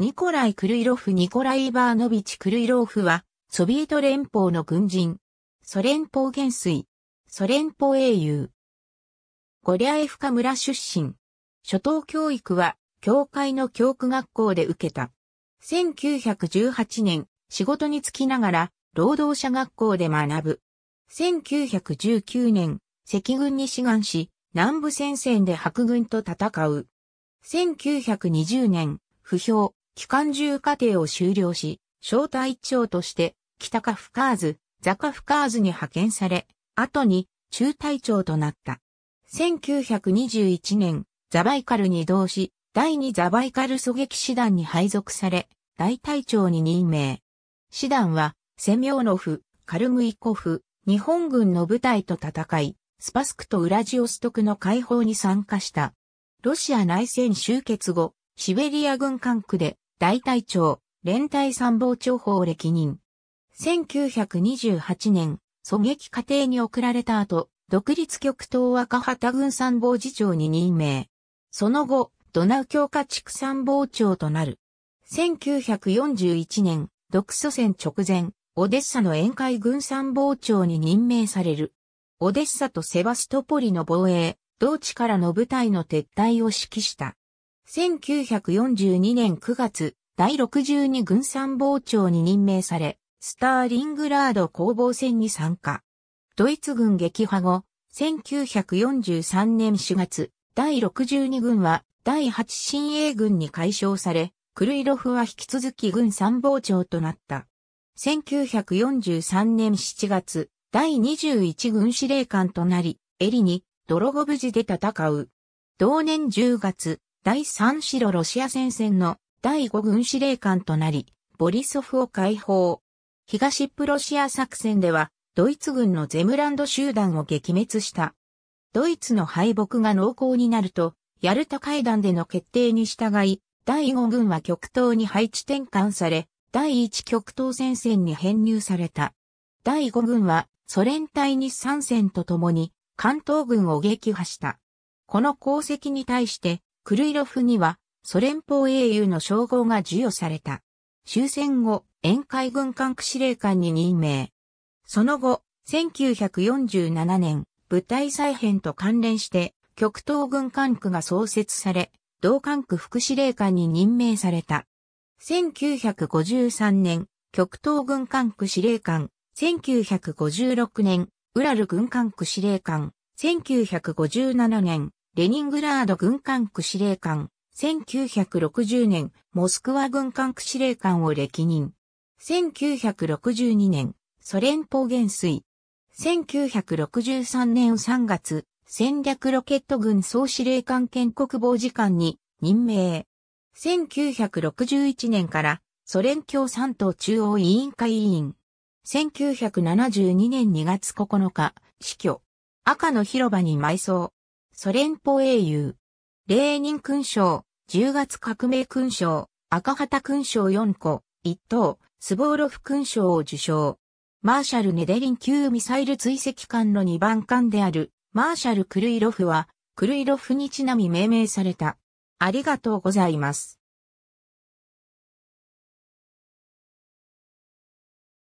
ニコライ・クルイロフ・ニコライ・バーノビチ・クルイロフは、ソビエト連邦の軍人、ソ連邦元帥、ソ連邦英雄、ゴリャエフカ村出身、初等教育は、教会の教区学校で受けた。1918年、仕事に就きながら、労働者学校で学ぶ。1919年、赤軍に志願し、南部戦線で白軍と戦う。1920年、不評、機関銃課程を修了し、小隊長として、北カフカーズ、ザカフカーズに派遣され、後に中隊長となった。1921年、ザバイカルに移動し、第2ザバイカル狙撃師団に配属され、大隊長に任命。師団は、セミョーノフ、カルムイコフ、日本軍の部隊と戦い、スパスクとウラジオストクの解放に参加した。ロシア内戦終結後、シベリア軍管区で大隊長、連隊参謀長法歴任。1928年、狙撃過程に送られた後、独立極東赤旗軍参謀次長に任命。その後、ドナウ強化地区参謀長となる。1941年、独祖戦直前、オデッサの宴会軍参謀長に任命される。オデッサとセバストポリの防衛、同地からの部隊の撤退を指揮した。1942年9月、第62軍参謀長に任命され、スターリングラード攻防戦に参加。ドイツ軍撃破後、1943年4月、第62軍は第8新鋭軍に解消され、クルイロフは引き続き軍参謀長となった。1943年7月、第21軍司令官となり、エリに、泥ゴ無事で戦う。同年10月、第3白ロシア戦線の第5軍司令官となり、ボリソフを解放。東プロシア作戦では、ドイツ軍のゼムランド集団を撃滅した。ドイツの敗北が濃厚になると、ヤルタ会談での決定に従い、第5軍は極東に配置転換され、第1極東戦線に編入された。第5軍はソ連隊に参戦とともに関東軍を撃破した。この功績に対してクルイロフにはソ連邦英雄の称号が授与された。終戦後、沿海軍管区司令官に任命。その後、1947年、部隊再編と関連して、極東軍管区が創設され、同管区副司令官に任命された。1953年、極東軍管区司令官、1956年、ウラル軍管区司令官、1957年、レニングラード軍艦区司令官、1960年、モスクワ軍艦区司令官を歴任。1962年、ソ連邦元帥。1963年3月、戦略ロケット軍総司令官兼国防次官に任命。1961年からソ連共産党中央委員会委員。1972年2月9日、死去。赤の広場に埋葬。ソ連邦英雄。レーニン勲章、10月革命勲章、赤旗勲章4個、1等、スボーロフ勲章を受賞。マーシャル・ネデリン級ミサイル追跡艦の2番艦である、マーシャル・クルイロフは、クルイロフにちなみ命名された。ありがとうございます。